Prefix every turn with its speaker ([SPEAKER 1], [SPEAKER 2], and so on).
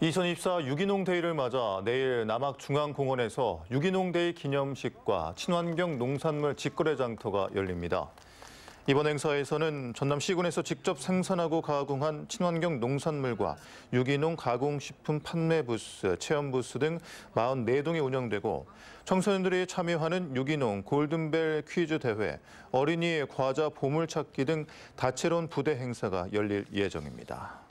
[SPEAKER 1] 2024 유기농 데이를 맞아 내일 남학중앙공원에서 유기농 데이 기념식과 친환경 농산물 직거래 장터가 열립니다. 이번 행사에서는 전남시군에서 직접 생산하고 가공한 친환경 농산물과 유기농 가공식품 판매 부스, 체험 부스 등 44동이 운영되고 청소년들이 참여하는 유기농 골든벨 퀴즈 대회, 어린이 과자 보물찾기 등 다채로운 부대 행사가 열릴 예정입니다.